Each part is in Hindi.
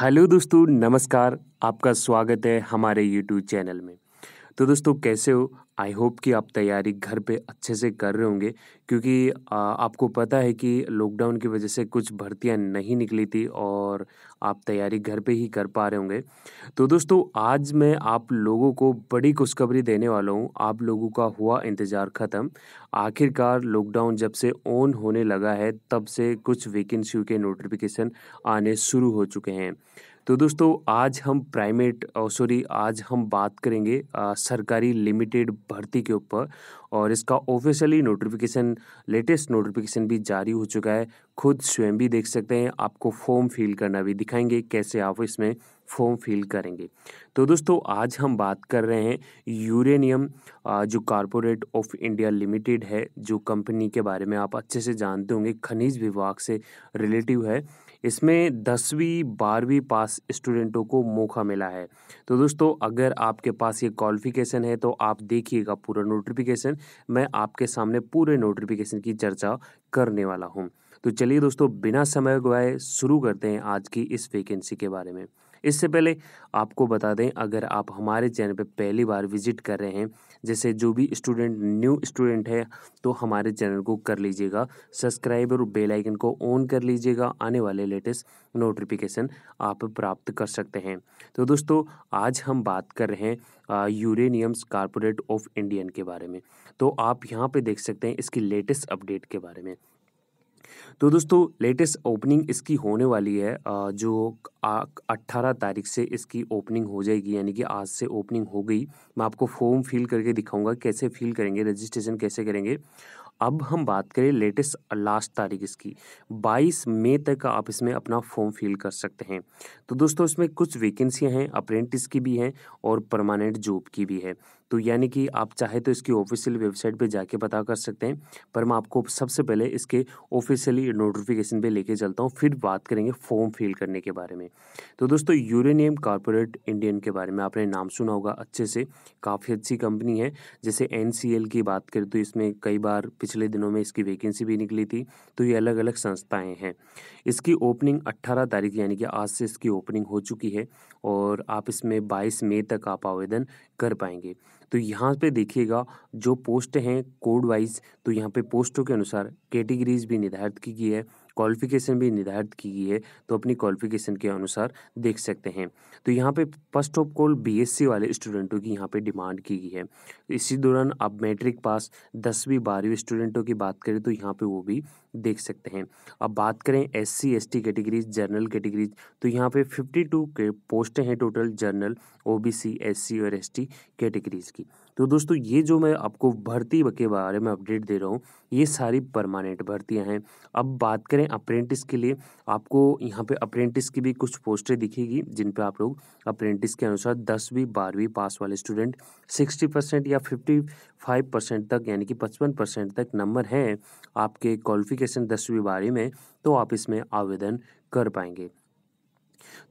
हेलो दोस्तों नमस्कार आपका स्वागत है हमारे यूट्यूब चैनल में तो दोस्तों कैसे हो आई होप कि आप तैयारी घर पे अच्छे से कर रहे होंगे क्योंकि आपको पता है कि लॉकडाउन की वजह से कुछ भर्तियां नहीं निकली थी और आप तैयारी घर पे ही कर पा रहे होंगे तो दोस्तों आज मैं आप लोगों को बड़ी खुशखबरी देने वाला हूँ आप लोगों का हुआ इंतज़ार ख़त्म आखिरकार लॉकडाउन जब से ऑन होने लगा है तब से कुछ वैकेंसियों के नोटिफिकेशन आने शुरू हो चुके हैं तो दोस्तों आज हम प्राइमेट सॉरी आज हम बात करेंगे आ, सरकारी लिमिटेड भर्ती के ऊपर और इसका ऑफिशियली नोटिफिकेशन लेटेस्ट नोटिफिकेशन भी जारी हो चुका है खुद स्वयं भी देख सकते हैं आपको फॉर्म फिल करना भी दिखाएंगे कैसे आप इसमें फॉर्म फिल करेंगे तो दोस्तों आज हम बात कर रहे हैं यूरेनियम जो कॉरपोरेट ऑफ इंडिया लिमिटेड है जो कंपनी के बारे में आप अच्छे से जानते होंगे खनिज विभाग से रिलेटिव है इसमें दसवीं बारहवीं पास स्टूडेंटों को मौका मिला है तो दोस्तों अगर आपके पास ये क्वालिफिकेशन है तो आप देखिएगा पूरा नोटिफिकेशन मैं आपके सामने पूरे नोटिफिकेशन की चर्चा करने वाला हूँ तो चलिए दोस्तों बिना समय गवाए शुरू करते हैं आज की इस वैकेंसी के बारे में इससे पहले आपको बता दें अगर आप हमारे चैनल पर पहली बार विजिट कर रहे हैं जैसे जो भी स्टूडेंट न्यू स्टूडेंट है तो हमारे चैनल को कर लीजिएगा सब्सक्राइब और बेल आइकन को ऑन कर लीजिएगा आने वाले लेटेस्ट नोटिफिकेशन आप प्राप्त कर सकते हैं तो दोस्तों आज हम बात कर रहे हैं यूरेनियम्स कॉरपोरेट ऑफ इंडियन के बारे में तो आप यहाँ पर देख सकते हैं इसकी लेटेस्ट अपडेट के बारे में तो दोस्तों लेटेस्ट ओपनिंग इसकी होने वाली है जो अट्ठारह तारीख से इसकी ओपनिंग हो जाएगी यानी कि आज से ओपनिंग हो गई मैं आपको फॉर्म फिल करके दिखाऊंगा कैसे फिल करेंगे रजिस्ट्रेशन कैसे करेंगे अब हम बात करें लेटेस्ट लास्ट तारीख इसकी 22 मई तक आप इसमें अपना फॉर्म फिल कर सकते हैं तो दोस्तों इसमें कुछ वैकेंसियाँ हैं अप्रेंटिस की भी हैं और परमानेंट जॉब की भी है तो यानी कि आप चाहे तो इसकी ऑफिशियल वेबसाइट पे जाके पता कर सकते हैं पर मैं आपको सबसे पहले इसके ऑफिशियली नोटिफिकेशन पे लेके चलता हूँ फिर बात करेंगे फॉर्म फिल करने के बारे में तो दोस्तों यूरेनियम कॉरपोरेट इंडियन के बारे में आपने नाम सुना होगा अच्छे से काफ़ी अच्छी कंपनी है जैसे एन की बात करें तो इसमें कई बार पिछले दिनों में इसकी वैकेंसी भी निकली थी तो ये अलग अलग संस्थाएँ हैं इसकी ओपनिंग अट्ठारह तारीख यानी कि आज से इसकी ओपनिंग हो चुकी है और आप इसमें बाईस मई तक आप आवेदन कर पाएंगे तो यहाँ पे देखिएगा जो पोस्ट हैं कोड वाइज तो यहाँ पे पोस्टों के अनुसार कैटेगरीज भी निर्धारित की गई है क्वालिफिकेशन भी निर्धारित की गई है तो अपनी क्वालिफिकेशन के अनुसार देख सकते हैं तो यहाँ पे फर्स्ट ऑफ कॉल बीएससी वाले स्टूडेंटों की यहाँ पे डिमांड की गई है इसी दौरान अब मैट्रिक पास दसवीं बारहवीं स्टूडेंटों की बात करें तो यहाँ पे वो भी देख सकते हैं अब बात करें S C S T categories general categories तो यहाँ पे फिफ्टी टू पोस्टें हैं total general O B C S C और एस टी कैटेगरीज की तो दोस्तों ये जो मैं आपको भर्ती के बारे में अपडेट दे रहा हूँ ये सारी परमानेंट भर्तियाँ हैं अब बात करें अप्रेंटिस के लिए आपको यहाँ पे अप्रेंटिस की भी कुछ पोस्टें दिखेगी जिन पे आप लोग अप्रेंटिस के अनुसार दसवीं बारहवीं पास वाले स्टूडेंट सिक्सटी परसेंट या फिफ्टी फाइव परसेंट तक यानी कि पचपन परसेंट तक नंबर हैं आपके क्वालिफिकेशन दसवीं बारहवीं में तो आप इसमें आवेदन कर पाएंगे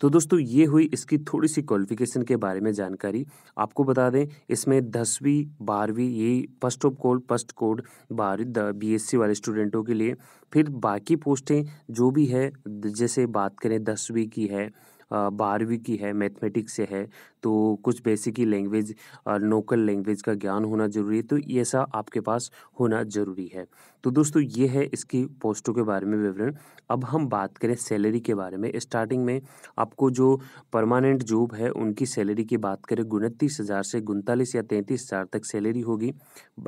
तो दोस्तों ये हुई इसकी थोड़ी सी क्वालिफिकेशन के बारे में जानकारी आपको बता दें इसमें दसवीं बारहवीं यही first off code first code बारहवीं बी एस वाले स्टूडेंटों के लिए फिर बाकी पोस्टें जो भी है जैसे बात करें दसवीं की है बारहवीं की है मैथमेटिक्स से है तो कुछ बेसिक ही लैंग्वेज लोकल लैंग्वेज का ज्ञान होना ज़रूरी है तो ये सब आपके पास होना ज़रूरी है तो दोस्तों ये है इसकी पोस्टों के बारे में विवरण अब हम बात करें सैलरी के बारे में स्टार्टिंग में आपको जो परमानेंट जॉब है उनकी सैलरी की बात करें उनतीस हज़ार से उनतालीस या तैंतीस हज़ार तक सैलरी होगी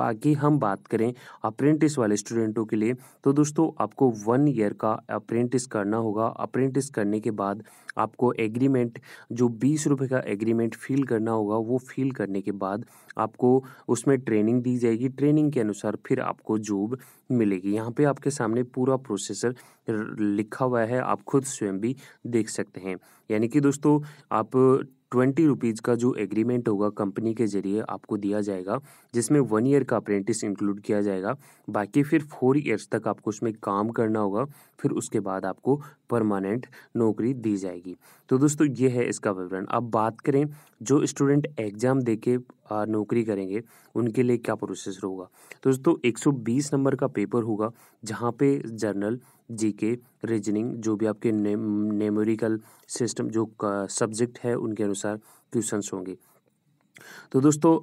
बाकी हम बात करें अप्रेंटिस वाले स्टूडेंटों के लिए तो दोस्तों आपको वन ईयर का अप्रेंटिस करना होगा अप्रेंटिस करने के बाद आपको एग्रीमेंट जो बीस रुपये का एग्रीमेंट फील करना होगा वो फील करने के बाद आपको उसमें ट्रेनिंग दी जाएगी ट्रेनिंग के अनुसार फिर आपको जॉब मिलेगी यहाँ पे आपके सामने पूरा प्रोसेसर लिखा हुआ है आप खुद स्वयं भी देख सकते हैं यानी कि दोस्तों आप ट्वेंटी रुपीज़ का जो एग्रीमेंट होगा कंपनी के ज़रिए आपको दिया जाएगा जिसमें वन ईयर का अप्रेंटिस इंक्लूड किया जाएगा बाकी फिर फोर ईयर्स तक आपको उसमें काम करना होगा फिर उसके बाद आपको परमानेंट नौकरी दी जाएगी तो दोस्तों ये है इसका विवरण अब बात करें जो स्टूडेंट एग्ज़ाम दे के नौकरी करेंगे उनके लिए क्या प्रोसेस होगा दोस्तों 120 नंबर का पेपर होगा जहाँ पे जर्नल जीके रीजनिंग जो भी आपके ने, नेमोरिकल सिस्टम जो सब्जेक्ट है उनके अनुसार क्वेश्चन होंगे तो दोस्तों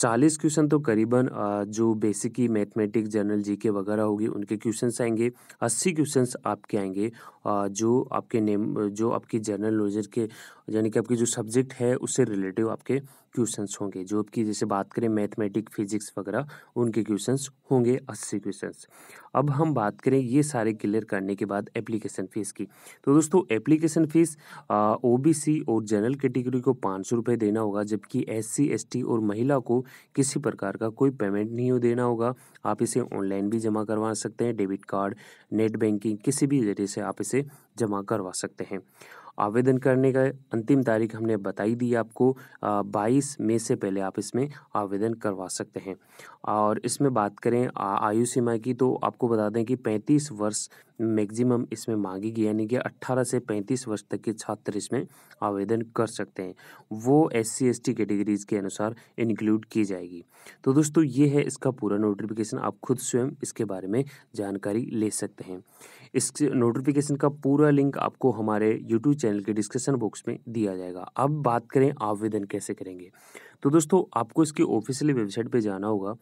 चालीस क्वेश्चन तो करीबन जो बेसिक की मैथमेटिक्स जनरल जी के वगैरह होगी उनके क्वेश्चन आएंगे अस्सी क्वेश्चन आपके आएंगे जो आपके नेम जो आपकी जनरल नॉलेज के यानी कि आपके जो सब्जेक्ट है उससे रिलेटिव आपके क्वेश्चंस होंगे जो कि जैसे बात करें मैथमेटिक फिजिक्स वगैरह उनके क्वेश्चंस होंगे अस्सी क्वेश्चंस अब हम बात करें ये सारे क्लियर करने के बाद एप्लीकेशन फ़ीस की तो दोस्तों एप्लीकेशन फ़ीस ओबीसी और जनरल कैटेगरी को पाँच सौ रुपये देना होगा जबकि एस सी और महिला को किसी प्रकार का कोई पेमेंट नहीं हो देना होगा आप इसे ऑनलाइन भी जमा करवा सकते हैं डेबिट कार्ड नेट बैंकिंग किसी भी जरिए से आप इसे जमा करवा सकते हैं आवेदन करने का अंतिम तारीख हमने बताई दी आपको बाईस मई से पहले आप इसमें आवेदन करवा सकते हैं और इसमें बात करें आयु सीमा की तो आपको बता दें कि पैंतीस वर्ष मैक्सिमम इसमें मांगेगी यानी कि 18 से 35 वर्ष तक के छात्र इसमें आवेदन कर सकते हैं वो S C S T categories के अनुसार इंक्लूड की जाएगी तो दोस्तों ये है इसका पूरा नोटिफिकेशन आप खुद स्वयं इसके बारे में जानकारी ले सकते हैं इस नोटिफिकेशन का पूरा लिंक आपको हमारे यूट्यूब चैनल के डिस्क्रिप्शन बॉक्स में दिया जाएगा अब बात करें आवेदन कैसे करेंगे तो दोस्तों आपको इसकी ऑफिशियली वेबसाइट पे जाना होगा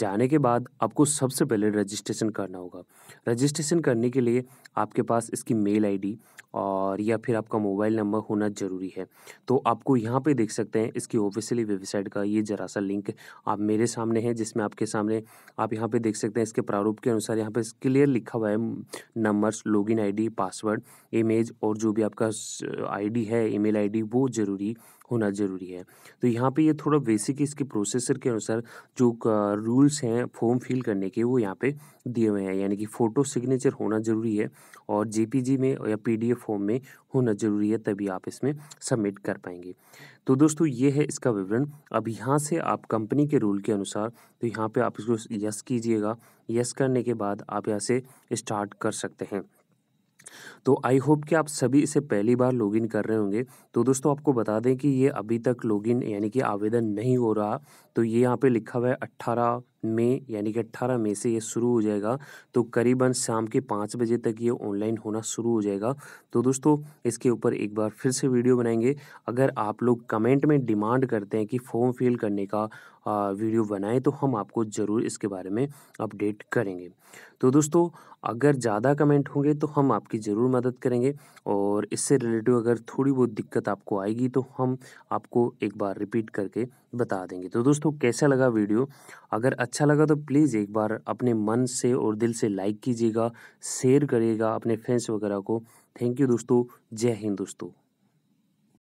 जाने के बाद आपको सबसे पहले रजिस्ट्रेशन करना होगा रजिस्ट्रेशन करने के लिए आपके पास इसकी मेल आईडी और या फिर आपका मोबाइल नंबर होना ज़रूरी है तो आपको यहाँ पे देख सकते हैं इसकी ऑफिशियली वेबसाइट का ये जरा सा लिंक आप मेरे सामने है जिसमें आपके सामने आप यहाँ पर देख सकते हैं इसके प्रारूप के अनुसार यहाँ पर क्लियर लिखा हुआ है numbers log in password image और जो भी आपका आई है ईमेल मेल वो ज़रूरी होना ज़रूरी है तो यहाँ पर ये थोड़ा बेसिक इसके प्रोसेसर के अनुसार जो रूल्स हैं फॉर्म फिल करने के वो यहाँ पे दिए हुए हैं यानी कि फ़ोटो सिग्नेचर होना ज़रूरी है और जेपीजी में या पीडीएफ फॉर्म में होना ज़रूरी है तभी आप इसमें सबमिट कर पाएंगे तो दोस्तों ये है इसका विवरण अब यहाँ से आप कंपनी के रूल के अनुसार तो यहाँ पर आप इसको यस कीजिएगा यस करने के बाद आप यहाँ से स्टार्ट कर सकते हैं तो आई होप कि आप सभी इसे पहली बार लॉगिन कर रहे होंगे तो दोस्तों आपको बता दें कि ये अभी तक लॉगिन यानी कि आवेदन नहीं हो रहा तो ये यहाँ पे लिखा हुआ है अट्ठारह में यानी कि अट्ठारह मई से ये शुरू हो जाएगा तो करीबन शाम के पाँच बजे तक ये ऑनलाइन होना शुरू हो जाएगा तो दोस्तों इसके ऊपर एक बार फिर से वीडियो बनाएंगे अगर आप लोग कमेंट में डिमांड करते हैं कि फॉर्म फिल करने का वीडियो बनाएं तो हम आपको ज़रूर इसके बारे में अपडेट करेंगे तो दोस्तों अगर ज़्यादा कमेंट होंगे तो हम आपकी ज़रूर मदद करेंगे और इससे रिलेटिव अगर थोड़ी बहुत दिक्कत आपको आएगी तो हम आपको एक बार रिपीट करके बता देंगे तो दोस्तों कैसा लगा वीडियो अगर अच्छा अच्छा लगा तो प्लीज़ एक बार अपने मन से और दिल से लाइक कीजिएगा शेयर करिएगा अपने फ्रेंड्स वगैरह को थैंक यू दोस्तों जय हिंद दोस्तों